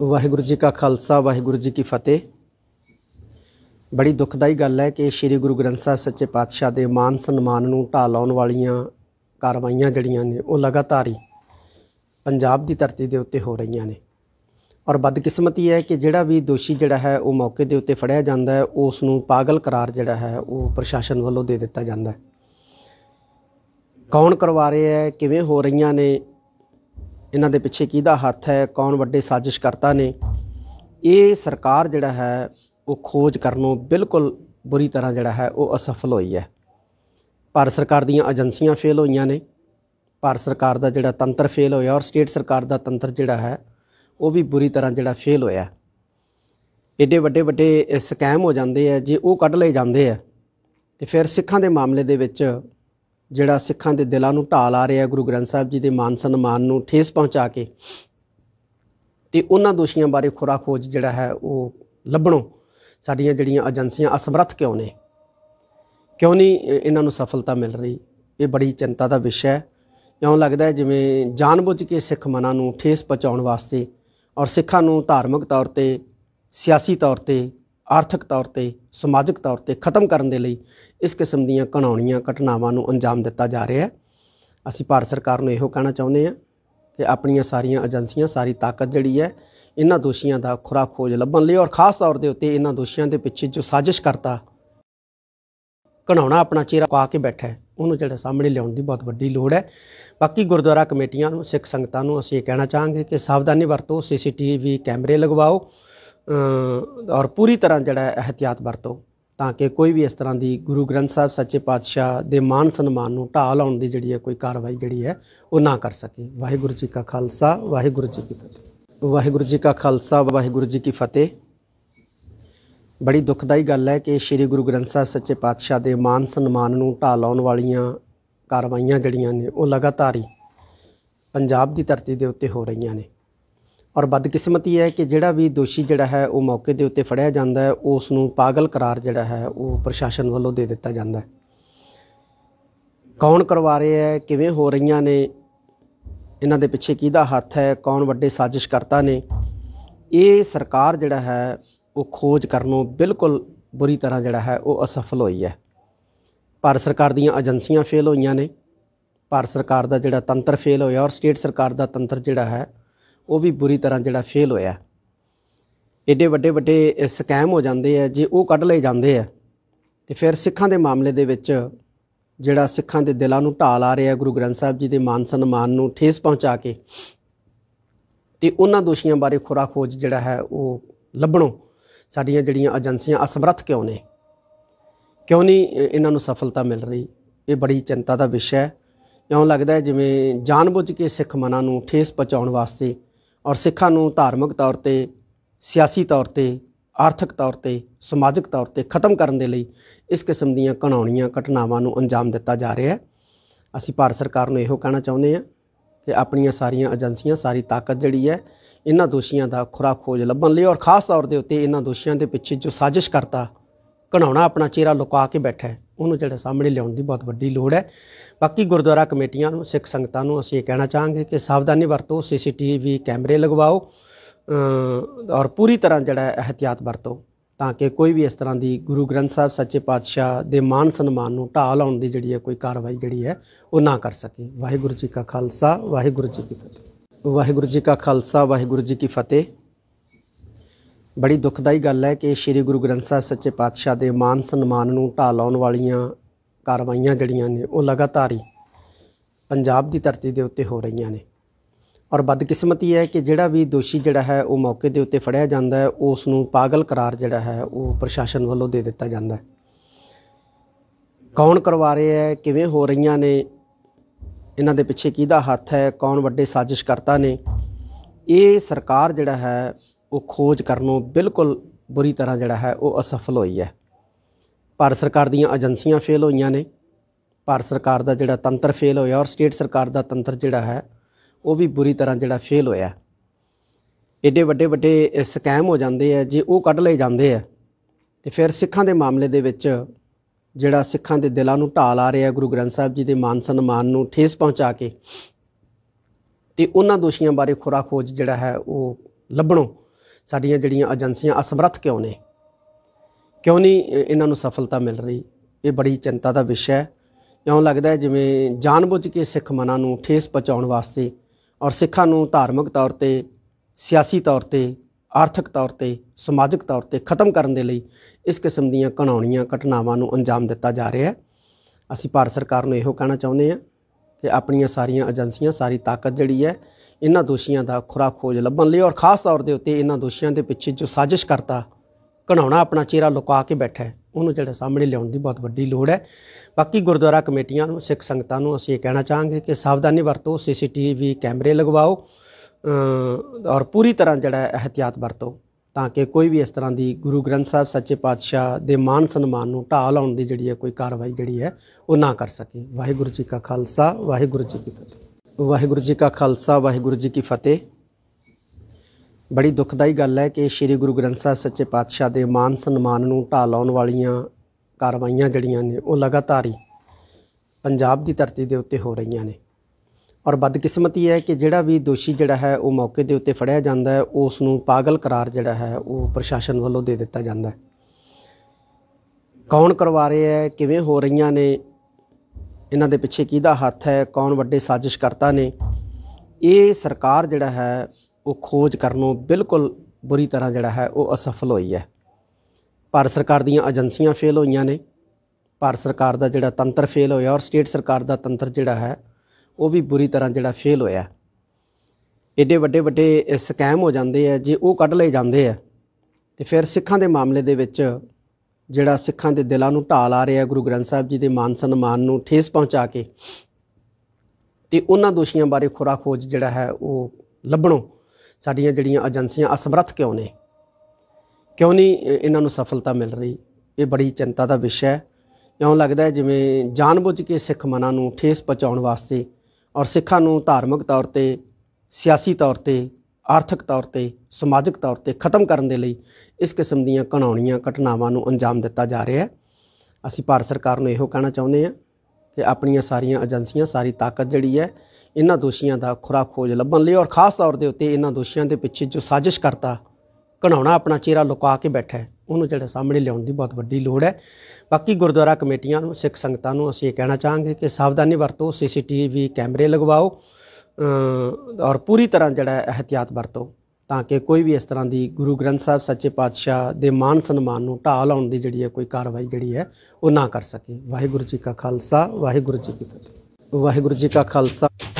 ਵਾਹਿਗੁਰੂ ਜੀ ਕਾ ਖਾਲਸਾ ਵਾਹਿਗੁਰੂ ਜੀ ਕੀ ਫਤਿਹ ਬੜੀ ਦੁਖਦਾਈ ਗੱਲ ਹੈ ਕਿ ਸ੍ਰੀ ਗੁਰੂ ਗ੍ਰੰਥ ਸਾਹਿਬ ਸੱਚੇ ਪਾਤਸ਼ਾਹ ਦੇ ਮਾਨ ਸਨਮਾਨ ਨੂੰ ਢਾਹ ਲਾਉਣ ਵਾਲੀਆਂ ਕਾਰਵਾਈਆਂ ਜੜੀਆਂ ਨੇ ਉਹ ਲਗਾਤਾਰ ਹੀ ਪੰਜਾਬ ਦੀ ਧਰਤੀ ਦੇ ਉੱਤੇ ਹੋ ਰਹੀਆਂ ਨੇ ਔਰ ਬਦਕਿਸਮਤੀ ਹੈ ਕਿ ਜਿਹੜਾ ਵੀ ਦੋਸ਼ੀ ਜਿਹੜਾ ਹੈ ਉਹ ਮੌਕੇ ਦੇ ਉੱਤੇ ਫੜਿਆ ਜਾਂਦਾ ਹੈ ਉਸ ਨੂੰ ਪਾਗਲ ਕਰਾਰ ਜਿਹੜਾ ਹੈ ਉਹ ਪ੍ਰਸ਼ਾਸਨ ਵੱਲੋਂ ਦੇ ਦਿੱਤਾ ਜਾਂਦਾ ਹੈ ਕੌਣ ਕਰਵਾ ਰਿਹਾ ਹੈ ਕਿਵੇਂ ਹੋ ਰਹੀਆਂ ਨੇ ਇਹਨਾਂ ਦੇ ਪਿੱਛੇ ਕਿਹਦਾ ਹੱਥ ਹੈ ਕੌਣ ਵੱਡੇ ਸਾਜ਼ਿਸ਼ਕਰਤਾ ਨੇ ਇਹ ਸਰਕਾਰ ਜਿਹੜਾ ਹੈ ਉਹ ਖੋਜ ਕਰਨੋਂ ਬਿਲਕੁਲ ਬੁਰੀ ਤਰ੍ਹਾਂ ਜਿਹੜਾ ਹੈ ਉਹ ਅਸਫਲ ਹੋਈ ਹੈ ਭਾਰਤ ਸਰਕਾਰ ਦੀਆਂ ਏਜੰਸੀਆਂ ਫੇਲ ਹੋਈਆਂ ਨੇ ਭਾਰਤ ਸਰਕਾਰ ਦਾ ਜਿਹੜਾ ਤੰਤਰ ਫੇਲ ਹੋਇਆ ਔਰ ਸਟੇਟ ਸਰਕਾਰ ਦਾ ਤੰਤਰ ਜਿਹੜਾ ਹੈ ਉਹ ਵੀ ਬੁਰੀ ਤਰ੍ਹਾਂ ਜਿਹੜਾ ਫੇਲ ਹੋਇਆ ਏਡੇ ਵੱਡੇ ਵੱਡੇ ਸਕੈਮ ਹੋ ਜਾਂਦੇ ਆ ਜੇ ਉਹ ਕੱਢ ਲਏ ਜਾਂਦੇ ਆ ਤੇ ਫਿਰ ਸਿੱਖਾਂ ਦੇ ਮਾਮਲੇ ਦੇ ਵਿੱਚ ਜਿਹੜਾ ਸਿੱਖਾਂ ਦੇ ਦਿਲਾਂ ਨੂੰ ਢਾਲ ਆ ਰਿਹਾ ਗੁਰੂ ਗ੍ਰੰਥ ਸਾਹਿਬ ਜੀ ਦੇ ਮਾਨ ਸਨਮਾਨ ਨੂੰ ਠੇਸ ਪਹੁੰਚਾ ਕੇ ਤੇ ਉਹਨਾਂ ਦੋਸ਼ੀਆਂ ਬਾਰੇ ਖੁਰਾ ਖੋਜ ਜਿਹੜਾ ਹੈ ਉਹ ਲੱਭਣੋਂ ਸਾਡੀਆਂ ਜਿਹੜੀਆਂ ਏਜੰਸੀਆਂ ਅਸਮਰੱਥ ਕਿਉਂ ਨੇ ਕਿਉਂ ਨਹੀਂ ਇਹਨਾਂ ਨੂੰ ਸਫਲਤਾ ਮਿਲ ਰਹੀ ਇਹ ਬੜੀ ਚਿੰਤਾ ਦਾ ਵਿਸ਼ਾ ਹੈ ਇਉਂ ਲੱਗਦਾ ਹੈ ਜਿਵੇਂ ਜਾਣਬੁੱਝ ਕੇ ਸਿੱਖ ਮਨਾਂ ਨੂੰ ਠੇਸ ਪਹੁੰਚਾਉਣ ਵਾਸਤੇ ਔਰ ਸਿੱਖਾਂ ਨੂੰ ਧਾਰਮਿਕ ਤੌਰ ਤੇ ਸਿਆਸੀ ਤੌਰ ਤੇ ਆਰਥਿਕ ਤੌਰ ਤੇ ਸਮਾਜਿਕ ਤੌਰ ਤੇ ਖਤਮ ਕਰਨ ਦੇ ਲਈ ਇਸ ਕਿਸਮ ਦੀਆਂ ਕਣਾਉਣੀਆਂ ਘਟਨਾਵਾਂ ਨੂੰ ਅੰਜਾਮ ਦਿੱਤਾ ਜਾ ਰਿਹਾ ਹੈ ਅਸੀਂ ਭਾਰਤ ਸਰਕਾਰ ਨੂੰ ਇਹੋ ਕਹਿਣਾ ਚਾਹੁੰਦੇ ਹਾਂ ਕਿ ਆਪਣੀਆਂ ਸਾਰੀਆਂ ਏਜੰਸੀਆਂ ਸਾਰੀ ਤਾਕਤ ਜਿਹੜੀ ਹੈ ਇਹਨਾਂ ਦੋਸ਼ੀਆਂ ਦਾ ਖੁਰਾ ਖੋਜ ਲੱਭਣ ਲਈ ਔਰ ਖਾਸ ਤੌਰ ਦੇ ਉੱਤੇ ਇਹਨਾਂ ਦੋਸ਼ੀਆਂ ਦੇ ਪਿੱਛੇ ਜੋ ਸਾਜ਼ਿਸ਼ ਕਰਤਾ ਕਣਾਉਣਾ ਆਪਣਾ ਚਿਹਰਾ ਪਾ ਕੇ ਬੈਠਾ ਹੈ ਉਹਨੂੰ ਜਿਹੜਾ ਸਾਹਮਣੇ ਲਿਆਉਣ ਦੀ ਬਹੁਤ ਵੱਡੀ ਲੋੜ ਹੈ ਬਾਕੀ ਗੁਰਦੁਆਰਾ ਕਮੇਟੀਆਂ ਨੂੰ ਸਿੱਖ ਸੰਗਤਾਂ ਨੂੰ ਅਸੀਂ ਇਹ ਕਹਿਣਾ ਚਾਹਾਂਗੇ ਕਿ ਸਾਵਧਾਨੀ ਵਰਤੋ ਸੀਸੀਟੀਵੀ ਕੈਮਰੇ ਲਗਵਾਓ ਔਰ ਪੂਰੀ ਤਰ੍ਹਾਂ ਜਿਹੜਾ ਇhtiyat ਵਰਤੋ ਤਾਂ ਕਿ ਕੋਈ ਵੀ ਇਸ ਤਰ੍ਹਾਂ ਦੀ ਗੁਰੂ ਗ੍ਰੰਥ ਸਾਹਿਬ ਸੱਚੇ ਪਾਤਸ਼ਾਹ ਦੇ ਮਾਨ ਸਨਮਾਨ ਨੂੰ ਢਾਹ ਲਾਉਣ ਦੀ ਜਿਹੜੀ ਹੈ ਕੋਈ ਕਾਰਵਾਈ ਜਿਹੜੀ ਹੈ ਉਹ ਨਾ ਕਰ ਸਕੇ ਵਾਹਿਗੁਰੂ ਜੀ ਕਾ ਖਾਲਸਾ ਵਾਹਿਗੁਰੂ ਜੀ ਕੀ ਫਤਿਹ ਵਾਹਿਗੁਰੂ ਜੀ ਕਾ ਖਾਲਸਾ ਵਾਹਿਗੁਰੂ ਜੀ ਕੀ ਫਤਿਹ ਬੜੀ ਦੁਖਦਾਈ ਗੱਲ ਹੈ ਕਿ ਸ੍ਰੀ ਗੁਰੂ ਗ੍ਰੰਥ ਸਾਹਿਬ ਸੱਚੇ ਪਾਤਸ਼ਾਹ ਦੇ ਮਾਨ ਸਨਮਾਨ ਨੂੰ ਢਾਹ ਲਾਉਣ ਵਾਲੀਆਂ ਕਾਰਵਾਈਆਂ ਜਿਹੜੀਆਂ ਨੇ ਉਹ ਲਗਾਤਾਰ ਹੀ ਪੰਜਾਬ ਦੀ ਧਰਤੀ ਦੇ ਉੱਤੇ ਹੋ ਰਹੀਆਂ ਨੇ ਔਰ ਬਦਕਿਸਮਤੀ ਹੈ ਕਿ ਜਿਹੜਾ ਵੀ ਦੋਸ਼ੀ ਜਿਹੜਾ ਹੈ ਉਹ ਮੌਕੇ ਦੇ ਉੱਤੇ ਫੜਿਆ ਜਾਂਦਾ ਹੈ ਉਸ ਨੂੰ ਪਾਗਲ ਕਰਾਰ ਜਿਹੜਾ ਹੈ ਉਹ ਪ੍ਰਸ਼ਾਸਨ ਵੱਲੋਂ ਦੇ ਦਿੱਤਾ ਜਾਂਦਾ ਹੈ ਕੌਣ ਕਰਵਾ ਰਿਹਾ ਹੈ ਕਿਵੇਂ ਹੋ ਰਹੀਆਂ ਨੇ ਇਹਨਾਂ ਦੇ ਪਿੱਛੇ ਕਿਹਦਾ ਹੱਥ ਹੈ ਕੌਣ ਵੱਡੇ ਸਾਜ਼ਿਸ਼ਕਰਤਾ ਨੇ ਇਹ ਸਰਕਾਰ ਜਿਹੜਾ ਹੈ ਉਹ ਖੋਜ ਕਰਨੋਂ ਬਿਲਕੁਲ ਬੁਰੀ ਤਰ੍ਹਾਂ ਜਿਹੜਾ ਹੈ ਉਹ ਅਸਫਲ ਹੋਈ ਹੈ ਭਾਰਤ ਸਰਕਾਰ ਦੀਆਂ ਏਜੰਸੀਆਂ ਫੇਲ ਹੋਈਆਂ ਨੇ ਭਾਰਤ ਸਰਕਾਰ ਦਾ ਜਿਹੜਾ ਤੰਤਰ ਫੇਲ ਹੋਇਆ ਔਰ ਸਟੇਟ ਸਰਕਾਰ ਦਾ ਤੰਤਰ ਜਿਹੜਾ ਹੈ ਉਹ ਵੀ ਬੁਰੀ ਤਰ੍ਹਾਂ ਜਿਹੜਾ ਫੇਲ ਹੋਇਆ ਏਡੇ ਵੱਡੇ ਵੱਡੇ ਸਕੈਮ ਹੋ ਜਾਂਦੇ ਆ ਜੇ ਉਹ ਕੱਢ ਲਏ ਜਾਂਦੇ ਆ ਤੇ ਫਿਰ ਸਿੱਖਾਂ ਦੇ ਮਾਮਲੇ ਦੇ ਵਿੱਚ ਜਿਹੜਾ ਸਿੱਖਾਂ ਦੇ ਦਿਲਾਂ ਨੂੰ ਢਾਲ ਆ ਰਿਹਾ ਗੁਰੂ ਗ੍ਰੰਥ ਸਾਹਿਬ ਜੀ ਦੇ ਮਾਨ ਸਨਮਾਨ ਨੂੰ ਠੇਸ ਪਹੁੰਚਾ ਕੇ ਤੇ ਉਹਨਾਂ ਦੋਸ਼ੀਆਂ ਬਾਰੇ ਖੁਰਾ ਖੋਜ ਜਿਹੜਾ ਹੈ ਉਹ ਲੱਭਣੋ ਸਾਡੀਆਂ ਜਿਹੜੀਆਂ ਏਜੰਸੀਆਂ ਅਸਮਰੱਥ ਕਿਉਂ ਨੇ ਕਿਉਂ ਨਹੀਂ ਇਹਨਾਂ ਨੂੰ ਸਫਲਤਾ ਮਿਲ ਰਹੀ ਇਹ ਬੜੀ ਚਿੰਤਾ ਦਾ ਵਿਸ਼ਾ ਹੈ ਇਉਂ ਲੱਗਦਾ ਹੈ ਜਿਵੇਂ ਜਾਣਬੁੱਝ ਕੇ ਸਿੱਖ ਮਨਾਂ ਨੂੰ ਠੇਸ ਪਹੁੰਚਾਉਣ ਵਾਸਤੇ ਔਰ ਸਿੱਖਾਂ ਨੂੰ ਧਾਰਮਿਕ ਤੌਰ ਤੇ ਸਿਆਸੀ ਤੌਰ ਤੇ ਆਰਥਿਕ ਤੌਰ ਤੇ ਸਮਾਜਿਕ ਤੌਰ ਤੇ ਖਤਮ ਕਰਨ ਦੇ ਲਈ ਇਸ ਕਿਸਮ ਦੀਆਂ ਕਣਾਉਣੀਆਂ ਘਟਨਾਵਾਂ ਨੂੰ ਅੰਜਾਮ ਦਿੱਤਾ ਜਾ ਰਿਹਾ ਹੈ ਅਸੀਂ ਭਾਰਤ ਸਰਕਾਰ ਨੂੰ ਇਹੋ ਕਹਿਣਾ ਚਾਹੁੰਦੇ ਹਾਂ ਕਿ ਆਪਣੀਆਂ ਸਾਰੀਆਂ ਏਜੰਸੀਆਂ ਸਾਰੀ ਤਾਕਤ ਜਿਹੜੀ ਹੈ ਇਹਨਾਂ ਦੋਸ਼ੀਆਂ ਦਾ ਖੁਰਾ ਖੋਜ ਲੱਭਣ ਲਈ ਔਰ ਖਾਸ ਤੌਰ ਦੇ ਉੱਤੇ ਇਹਨਾਂ ਦੋਸ਼ੀਆਂ ਦੇ ਪਿੱਛੇ ਜੋ ਸਾਜ਼ਿਸ਼ ਕਰਤਾ ਘਣਾਉਣਾ ਆਪਣਾ ਚਿਹਰਾ ਲੁਕਾ ਕੇ ਬੈਠਾ ਹੈ ਉਹਨੂੰ ਜਿਹੜਾ ਸਾਹਮਣੇ ਲਿਆਉਣ ਦੀ ਬਹੁਤ ਵੱਡੀ ਲੋੜ ਹੈ ਬਾਕੀ ਗੁਰਦੁਆਰਾ ਕਮੇਟੀਆਂ ਨੂੰ ਸਿੱਖ ਸੰਗਤਾਂ ਨੂੰ ਅਸੀਂ ਇਹ ਕਹਿਣਾ ਚਾਹਾਂਗੇ ਕਿ ਸਾਵਧਾਨੀ ਵਰਤੋ ਸੀਸੀਟੀਵੀ ਕੈਮਰੇ ਲਗਵਾਓ ਔਰ ਪੂਰੀ ਤਰ੍ਹਾਂ ਜਿਹੜਾ ਇhtiyat ਵਰਤੋ ਤਾਂ ਕਿ ਕੋਈ ਵੀ ਇਸ ਤਰ੍ਹਾਂ ਦੀ ਗੁਰੂ ਗ੍ਰੰਥ ਸਾਹਿਬ ਸੱਚੇ ਪਾਤਸ਼ਾਹ ਦੇ ਮਾਨ ਸਨਮਾਨ ਨੂੰ ਢਾਹ ਲਾਉਣ ਦੀ ਜਿਹੜੀ ਹੈ ਕੋਈ ਕਾਰਵਾਈ ਜਿਹੜੀ ਹੈ ਉਹ ਨਾ ਕਰ ਸਕੇ ਵਾਹਿਗੁਰੂ ਜੀ ਕਾ ਖਾਲਸਾ ਵਾਹਿਗੁਰੂ ਜੀ ਕੀ ਫਤਿਹ ਵਾਹਿਗੁਰੂ ਜੀ ਕਾ ਖਾਲਸਾ ਵਾਹਿਗੁਰੂ ਜੀ ਕੀ ਫਤਿਹ ਬੜੀ ਦੁਖਦਾਈ ਗੱਲ ਹੈ ਕਿ ਸ੍ਰੀ ਗੁਰੂ ਗ੍ਰੰਥ ਸਾਹਿਬ ਸੱਚੇ ਪਾਤਸ਼ਾਹ ਦੇ ਮਾਨ ਸਨਮਾਨ ਨੂੰ ਢਾਹ ਲਾਉਣ ਵਾਲੀਆਂ ਕਾਰਵਾਈਆਂ ਜੜੀਆਂ ਨੇ ਉਹ ਲਗਾਤਾਰ ਹੀ ਪੰਜਾਬ ਦੀ ਧਰਤੀ ਦੇ ਉੱਤੇ ਹੋ ਰਹੀਆਂ ਨੇ ਔਰ ਬਦਕਿਸਮਤੀ ਹੈ ਕਿ ਜਿਹੜਾ ਵੀ ਦੋਸ਼ੀ ਜਿਹੜਾ ਹੈ ਉਹ ਮੌਕੇ ਦੇ ਉੱਤੇ ਫੜਿਆ ਜਾਂਦਾ ਹੈ ਉਸ ਨੂੰ ਪਾਗਲ ਕਰਾਰ ਜਿਹੜਾ ਹੈ ਉਹ ਪ੍ਰਸ਼ਾਸਨ ਵੱਲੋਂ ਦੇ ਦਿੱਤਾ ਜਾਂਦਾ ਹੈ ਕੌਣ ਕਰਵਾ ਰਿਹਾ ਹੈ ਕਿਵੇਂ ਹੋ ਰਹੀਆਂ ਨੇ ਇਹਨਾਂ ਦੇ ਪਿੱਛੇ ਕਿਹਦਾ ਹੱਥ ਹੈ ਕੌਣ ਵੱਡੇ ਸਾਜ਼ਿਸ਼ਕਰਤਾ ਨੇ ਇਹ ਸਰਕਾਰ ਜਿਹੜਾ ਹੈ ਉਹ ਖੋਜ ਕਰਨੋਂ ਬਿਲਕੁਲ ਬੁਰੀ ਤਰ੍ਹਾਂ ਜਿਹੜਾ ਹੈ ਉਹ ਅਸਫਲ ਹੋਈ ਹੈ ਭਾਰਤ ਸਰਕਾਰ ਦੀਆਂ ਏਜੰਸੀਆਂ ਫੇਲ ਹੋਈਆਂ ਨੇ ਭਾਰਤ ਸਰਕਾਰ ਦਾ ਜਿਹੜਾ ਤੰਤਰ ਫੇਲ ਹੋਇਆ ਔਰ ਸਟੇਟ ਸਰਕਾਰ ਦਾ ਤੰਤਰ ਜਿਹੜਾ ਹੈ ਉਹ ਵੀ ਬੁਰੀ ਤਰ੍ਹਾਂ ਜਿਹੜਾ ਫੇਲ ਹੋਇਆ ਏਡੇ ਵੱਡੇ ਵੱਡੇ ਸਕੈਮ ਹੋ ਜਾਂਦੇ ਆ ਜੇ ਉਹ ਕੱਢ ਲਏ ਜਾਂਦੇ ਆ ਤੇ ਫਿਰ ਸਿੱਖਾਂ ਦੇ ਮਾਮਲੇ ਦੇ ਵਿੱਚ ਜਿਹੜਾ ਸਿੱਖਾਂ ਦੇ ਦਿਲਾਂ ਨੂੰ ਢਾਲ ਆ ਰਿਹਾ ਗੁਰੂ ਗ੍ਰੰਥ ਸਾਹਿਬ ਜੀ ਦੇ ਮਾਨ ਸਨਮਾਨ ਨੂੰ ਠੇਸ ਪਹੁੰਚਾ ਕੇ ਤੇ ਉਹਨਾਂ ਦੋਸ਼ੀਆਂ ਬਾਰੇ ਖੁਰਾ ਖੋਜ ਜਿਹੜਾ ਹੈ ਉਹ ਲੱਭਣੋਂ ਸਾਡੀਆਂ ਜਿਹੜੀਆਂ ਏਜੰਸੀਆਂ ਅਸਮਰੱਥ ਕਿਉਂ ਨੇ ਕਿਉਂ ਨਹੀਂ ਇਹਨਾਂ ਨੂੰ ਸਫਲਤਾ ਮਿਲ ਰਹੀ ਇਹ ਬੜੀ ਚਿੰਤਾ ਦਾ ਵਿਸ਼ਾ ਹੈ ਇਉਂ ਲੱਗਦਾ ਹੈ ਜਿਵੇਂ ਜਾਣਬੁੱਝ ਕੇ ਸਿੱਖ ਮਨਾਂ ਨੂੰ ਠੇਸ ਪਹੁੰਚਾਉਣ ਵਾਸਤੇ ਔਰ ਸਿੱਖਾਂ ਨੂੰ ਧਾਰਮਿਕ ਤੌਰ ਤੇ ਸਿਆਸੀ ਤੌਰ ਤੇ ਆਰਥਿਕ ਤੌਰ ਤੇ ਸਮਾਜਿਕ ਤੌਰ ਤੇ ਖਤਮ ਕਰਨ ਦੇ ਲਈ ਇਸ ਕਿਸਮ ਦੀਆਂ ਘਣਾਉਣੀਆਂ ਘਟਨਾਵਾਂ ਨੂੰ ਅੰਜਾਮ ਦਿੱਤਾ ਜਾ ਰਿਹਾ ਹੈ ਅਸੀਂ ਭਾਰਤ ਸਰਕਾਰ ਨੂੰ ਇਹੋ ਕਹਿਣਾ ਚਾਹੁੰਦੇ ਹਾਂ ਤੇ ਆਪਣੀਆਂ ਸਾਰੀਆਂ ਏਜੰਸੀਆਂ ਸਾਰੀ ਤਾਕਤ ਜਿਹੜੀ ਹੈ ਇਹਨਾਂ ਦੋਸ਼ੀਆਂ ਦਾ ਖੁਰਾ ਖੋਜ ਲੱਭਣ ਲਈ ਔਰ ਖਾਸ ਤੌਰ ਦੇ ਉੱਤੇ ਇਹਨਾਂ ਦੋਸ਼ੀਆਂ ਦੇ ਪਿੱਛੇ ਜੋ ਸਾਜ਼ਿਸ਼ ਕਰਤਾ ਘਣਾਉਣਾ ਆਪਣਾ ਚਿਹਰਾ ਲੁਕਾ ਕੇ ਬੈਠਾ ਹੈ ਉਹਨੂੰ ਜਿਹੜਾ ਸਾਹਮਣੇ ਲਿਆਉਣ ਦੀ ਬਹੁਤ ਵੱਡੀ ਲੋੜ ਹੈ ਬਾਕੀ ਗੁਰਦੁਆਰਾ ਕਮੇਟੀਆਂ ਨੂੰ ਸਿੱਖ ਸੰਗਤਾਂ ਨੂੰ ਅਸੀਂ ਇਹ ਕਹਿਣਾ ਚਾਹਾਂਗੇ ਕਿ ਸਾਵਧਾਨੀ ਵਰਤੋ ਸੀਸੀਟੀਵੀ ਕੈਮਰੇ ਲਗਵਾਓ ਔਰ ਪੂਰੀ ਤਰ੍ਹਾਂ ਜਿਹੜਾ ਹੈ ਅਹਤਿਆਤ ਵਰਤੋ ਤਾਂ ਕਿ ਕੋਈ ਵੀ ਇਸ ਤਰ੍ਹਾਂ ਦੀ ਗੁਰੂ ਗ੍ਰੰਥ ਸਾਹਿਬ ਸੱਚੇ ਪਾਤਸ਼ਾਹ ਦੇ ਮਾਨ ਸਨਮਾਨ ਨੂੰ ਢਾਹ ਲਾਉਣ ਦੀ ਜਿਹੜੀ ਹੈ ਕੋਈ ਕਾਰਵਾਈ ਜਿਹੜੀ ਹੈ ਉਹ ਨਾ ਕਰ ਸਕੇ ਵਾਹਿਗੁਰੂ ਜੀ ਕਾ ਖਾਲਸਾ ਵਾਹਿਗੁਰੂ ਜੀ ਕੀ ਫਤਿਹ ਵਾਹਿਗੁਰੂ ਜੀ ਕਾ ਖਾਲਸਾ ਵਾਹਿਗੁਰੂ ਜੀ ਕੀ ਫਤਿਹ ਬੜੀ ਦੁਖਦਾਈ ਗੱਲ ਹੈ ਕਿ ਸ੍ਰੀ ਗੁਰੂ ਗ੍ਰੰਥ ਸਾਹਿਬ ਸੱਚੇ ਪਾਤਸ਼ਾਹ ਦੇ ਮਾਨ ਸਨਮਾਨ ਨੂੰ ਢਾਹ ਲਾਉਣ ਵਾਲੀਆਂ ਕਾਰਵਾਈਆਂ ਜਿਹੜੀਆਂ ਨੇ ਉਹ ਲਗਾਤਾਰ ਹੀ ਪੰਜਾਬ ਦੀ ਧਰਤੀ ਦੇ ਉੱਤੇ ਹੋ ਰਹੀਆਂ ਨੇ ਔਰ ਬਦਕਿਸਮਤੀ ਹੈ ਕਿ ਜਿਹੜਾ ਵੀ ਦੋਸ਼ੀ ਜਿਹੜਾ ਹੈ ਉਹ ਮੌਕੇ ਦੇ ਉੱਤੇ ਫੜਿਆ ਜਾਂਦਾ ਹੈ ਉਸ ਨੂੰ ਪਾਗਲ ਕਰਾਰ ਜਿਹੜਾ ਹੈ ਉਹ ਪ੍ਰਸ਼ਾਸਨ ਵੱਲੋਂ ਦੇ ਦਿੱਤਾ ਜਾਂਦਾ ਹੈ ਕੌਣ ਕਰਵਾ ਰਿਹਾ ਹੈ ਕਿਵੇਂ ਹੋ ਰਹੀਆਂ ਨੇ ਇਹਨਾਂ ਦੇ ਪਿੱਛੇ ਕਿਹਦਾ ਹੱਥ ਹੈ ਕੌਣ ਵੱਡੇ ਸਾਜ਼ਿਸ਼ਕਰਤਾ ਨੇ ਇਹ ਸਰਕਾਰ ਜਿਹੜਾ ਹੈ ਉਹ ਖੋਜ ਕਰਨੋਂ ਬਿਲਕੁਲ ਬੁਰੀ ਤਰ੍ਹਾਂ ਜਿਹੜਾ ਹੈ ਉਹ ਅਸਫਲ ਹੋਈ ਹੈ ਭਾਰਤ ਸਰਕਾਰ ਦੀਆਂ ਏਜੰਸੀਆਂ ਫੇਲ ਹੋਈਆਂ ਨੇ ਭਾਰਤ ਸਰਕਾਰ ਦਾ ਜਿਹੜਾ ਤੰਤਰ ਫੇਲ ਹੋਇਆ ਔਰ ਸਟੇਟ ਸਰਕਾਰ ਦਾ ਤੰਤਰ ਜਿਹੜਾ ਹੈ ਉਹ ਵੀ ਬੁਰੀ ਤਰ੍ਹਾਂ ਜਿਹੜਾ ਫੇਲ ਹੋਇਆ ਏਡੇ ਵੱਡੇ ਵੱਡੇ ਸਕੈਮ ਹੋ ਜਾਂਦੇ ਆ ਜੇ ਉਹ ਕੱਢ ਲਏ ਜਾਂਦੇ ਆ ਤੇ ਫਿਰ ਸਿੱਖਾਂ ਦੇ ਮਾਮਲੇ ਦੇ ਵਿੱਚ ਜਿਹੜਾ ਸਿੱਖਾਂ ਦੇ ਦਿਲਾਂ ਨੂੰ ਢਾਲ ਆ ਰਿਹਾ ਗੁਰੂ ਗ੍ਰੰਥ ਸਾਹਿਬ ਜੀ ਦੇ ਮਾਨ ਸਨਮਾਨ ਨੂੰ ਠੇਸ ਪਹੁੰਚਾ ਕੇ ਤੇ ਉਹਨਾਂ ਦੋਸ਼ੀਆਂ ਬਾਰੇ ਖੁਰਾ ਖੋਜ ਜਿਹੜਾ ਹੈ ਉਹ ਲੱਭਣੋ ਸਾਡੀਆਂ ਜਿਹੜੀਆਂ ਏਜੰਸੀਆਂ ਅਸਮਰੱਥ ਕਿਉਂ ਨੇ ਕਿਉਂ ਨਹੀਂ ਇਹਨਾਂ ਨੂੰ ਸਫਲਤਾ ਮਿਲ ਰਹੀ ਇਹ ਬੜੀ ਚਿੰਤਾ ਦਾ ਵਿਸ਼ਾ ਹੈ ਇਉਂ ਲੱਗਦਾ ਹੈ ਜਿਵੇਂ ਜਾਣਬੁੱਝ ਕੇ ਸਿੱਖ ਮਨਾਂ ਨੂੰ ਠੇਸ ਪਹੁੰਚਾਉਣ ਵਾਸਤੇ ਔਰ ਸਿੱਖਾਂ ਨੂੰ ਧਾਰਮਿਕ ਤੌਰ ਤੇ ਸਿਆਸੀ ਤੌਰ ਤੇ ਆਰਥਿਕ ਤੌਰ ਤੇ ਸਮਾਜਿਕ ਤੌਰ ਤੇ ਖਤਮ ਕਰਨ ਦੇ ਲਈ ਇਸ ਕਿਸਮ ਦੀਆਂ ਕਹਾਣੀਆਂ ਘਟਨਾਵਾਂ ਨੂੰ ਅੰਜਾਮ ਦਿੱਤਾ ਜਾ ਰਿਹਾ ਹੈ ਅਸੀਂ ਭਾਰਤ ਸਰਕਾਰ ਨੂੰ ਇਹੋ ਕਹਿਣਾ ਚਾਹੁੰਦੇ ਹਾਂ ਕਿ ਆਪਣੀਆਂ ਸਾਰੀਆਂ ਏਜੰਸੀਆਂ ਸਾਰੀ ਤਾਕਤ ਜਿਹੜੀ ਹੈ ਇਹਨਾਂ ਦੋਸ਼ੀਆਂ ਦਾ ਖੁਰਾ ਖੋਜ ਲੱਭਣ ਲਈ ਔਰ ਖਾਸ ਤੌਰ ਦੇ ਉੱਤੇ ਇਹਨਾਂ ਦੋਸ਼ੀਆਂ ਦੇ ਪਿੱਛੇ ਜੋ ਸਾਜ਼ਿਸ਼ ਕਰਤਾ ਘਣਾਉਣਾ ਆਪਣਾ ਚਿਹਰਾ ਲੁਕਾ ਕੇ ਬੈਠਾ ਹੈ ਉਹਨੂੰ ਜਿਹੜਾ ਸਾਹਮਣੇ ਲਿਆਉਣ ਦੀ ਬਹੁਤ ਵੱਡੀ ਲੋੜ ਹੈ ਬਾਕੀ ਗੁਰਦੁਆਰਾ ਕਮੇਟੀਆਂ ਨੂੰ ਸਿੱਖ ਸੰਗਤਾਂ ਨੂੰ ਅਸੀਂ ਇਹ ਕਹਿਣਾ ਚਾਹਾਂਗੇ ਕਿ ਸਾਵਧਾਨੀ ਵਰਤੋ ਸੀਸੀਟੀਵੀ ਕੈਮਰੇ ਲਗਵਾਓ ਔਰ ਪੂਰੀ ਤਰ੍ਹਾਂ ਜਿਹੜਾ ਇhtiyat ਵਰਤੋ ਤਾਂ ਕਿ ਕੋਈ ਵੀ ਇਸ ਤਰ੍ਹਾਂ ਦੀ ਗੁਰੂ ਗ੍ਰੰਥ ਸਾਹਿਬ ਸੱਚੇ ਪਾਤਸ਼ਾਹ ਦੇ ਮਾਨ ਸਨਮਾਨ ਨੂੰ ਢਾਹ ਲਾਉਣ ਦੀ ਜਿਹੜੀ ਹੈ ਕੋਈ ਕਾਰਵਾਈ ਜਿਹੜੀ ਹੈ ਉਹ ਨਾ ਕਰ ਸਕੇ ਵਾਹਿਗੁਰੂ ਜੀ ਕਾ ਖਾਲਸਾ ਵਾਹਿਗੁਰੂ ਜੀ ਕੀ ਫਤਿਹ ਵਾਹਿਗੁਰੂ ਜੀ ਕਾ ਖਾਲਸਾ